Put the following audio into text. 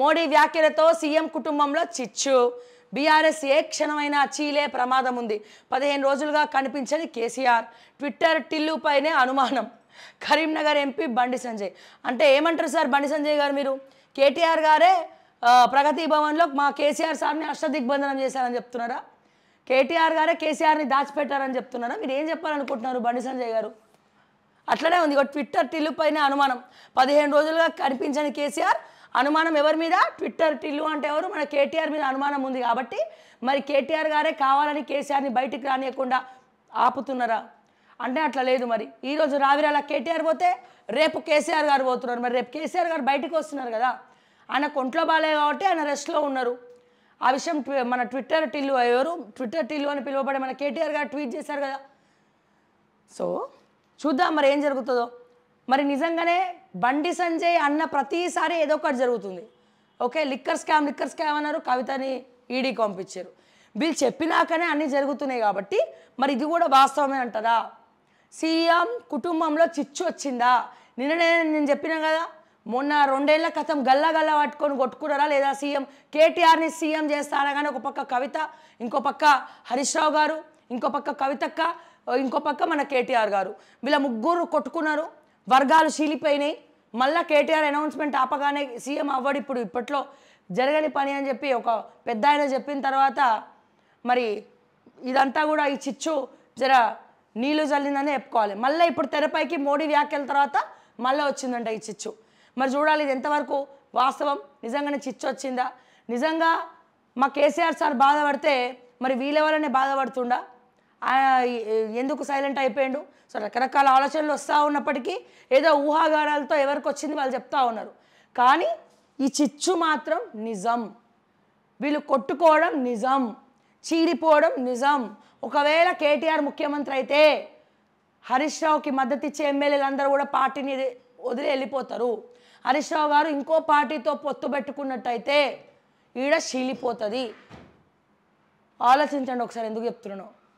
మోడీ వ్యాఖ్యలతో సీఎం కుటుంబంలో చిచ్చు బీఆర్ఎస్ ఏ క్షణమైనా చీలే ప్రమాదం ఉంది పదిహేను రోజులుగా కనిపించని కేసీఆర్ ట్విట్టర్ టిల్లుపైనే అనుమానం కరీంనగర్ ఎంపీ బండి సంజయ్ అంటే ఏమంటారు సార్ బండి సంజయ్ గారు మీరు కేటీఆర్ గారే ప్రగతి భవన్లో మా కేసీఆర్ సార్ని అష్టదిగ్బంధనం చేశారని చెప్తున్నారా కేటీఆర్ గారే కేసీఆర్ని దాచిపెట్టారని చెప్తున్నారా మీరు ఏం చెప్పాలనుకుంటున్నారు బండి సంజయ్ గారు అట్లనే ఉంది ఒక ట్విట్టర్ టిల్లుపైనే అనుమానం పదిహేను రోజులుగా కనిపించని కేసీఆర్ అనుమానం ఎవరి మీద ట్విట్టర్ టిల్లు అంటే ఎవరు మన కేటీఆర్ మీద అనుమానం ఉంది కాబట్టి మరి కేటీఆర్ గారే కావాలని కేసీఆర్ని బయటికి రానియకుండా ఆపుతున్నారా అంటే అట్లా లేదు మరి ఈరోజు రావిరాల కేటీఆర్ పోతే రేపు కేసీఆర్ గారు పోతున్నారు మరి రేపు కేసీఆర్ గారు బయటకు వస్తున్నారు కదా ఆయన కొంట్లో బాగాలేదు కాబట్టి ఆయన రెస్ట్లో ఉన్నారు ఆ విషయం మన ట్విట్టర్ టిల్లు ఎవరు ట్విట్టర్ టిల్లు అని పిలువబడే మన కేటీఆర్ గారు ట్వీట్ చేశారు కదా సో చూద్దాం మరి ఏం జరుగుతుందో మరి నిజంగానే బండి సంజయ్ అన్న ప్రతిసారి ఏదో ఒకటి జరుగుతుంది okay liquor scam liquor scam అన్నారు కవితని ఈడీకి పంపించారు వీళ్ళు చెప్పినాకనే అన్నీ జరుగుతున్నాయి కాబట్టి మరి ఇది కూడా వాస్తవమే అంటదా సీఎం కుటుంబంలో చిచ్చు వచ్చిందా నిన్ననే నేను చెప్పినా కదా మొన్న రెండేళ్ల క్రితం గల్లా గల్లా పట్టుకొని కొట్టుకున్నారా లేదా సీఎం కేటీఆర్ని సీఎం చేస్తారా కానీ ఒక పక్క కవిత ఇంకో పక్క హరీష్ రావు గారు ఇంకో పక్క కవితక్క ఇంకో పక్క మన కేటీఆర్ గారు వీళ్ళ ముగ్గురు కొట్టుకున్నారు వర్గాలు చీలిపోయినాయి మళ్ళీ కేటీఆర్ అనౌన్స్మెంట్ ఆపగానే సీఎం అవ్వడు ఇప్పుడు ఇప్పట్లో జరగని పని అని చెప్పి ఒక పెద్ద ఆయన చెప్పిన తర్వాత మరి ఇదంతా కూడా ఈ చిచ్చు జర నీళ్ళు చల్లిందని చెప్పుకోవాలి మళ్ళీ ఇప్పుడు తెరపైకి మోడీ వ్యాఖ్యల తర్వాత మళ్ళీ వచ్చిందంట ఈ చిచ్చు మరి చూడాలి ఇది ఎంతవరకు వాస్తవం నిజంగానే చిచ్చు వచ్చిందా నిజంగా మా కేసీఆర్ సార్ బాధపడితే మరి వీళ్ళ బాధపడుతుండా ఎందుకు సైలెంట్ అయిపోయాడు సో రకరకాల ఆలోచనలు వస్తూ ఉన్నప్పటికీ ఏదో ఊహాగానాలతో ఎవరికి వచ్చింది వాళ్ళు చెప్తా ఉన్నారు కానీ ఈ చిచ్చు మాత్రం నిజం వీళ్ళు కొట్టుకోవడం నిజం చీడిపోవడం నిజం ఒకవేళ కేటీఆర్ ముఖ్యమంత్రి అయితే హరీష్ రావుకి మద్దతు ఇచ్చే ఎమ్మెల్యేలు అందరూ కూడా పార్టీని వదిలి వెళ్ళిపోతారు హరీష్ రావు గారు ఇంకో పార్టీతో పొత్తు పెట్టుకున్నట్టయితే ఈడ శీలిపోతుంది ఆలోచించండి ఒకసారి ఎందుకు చెప్తున్నాను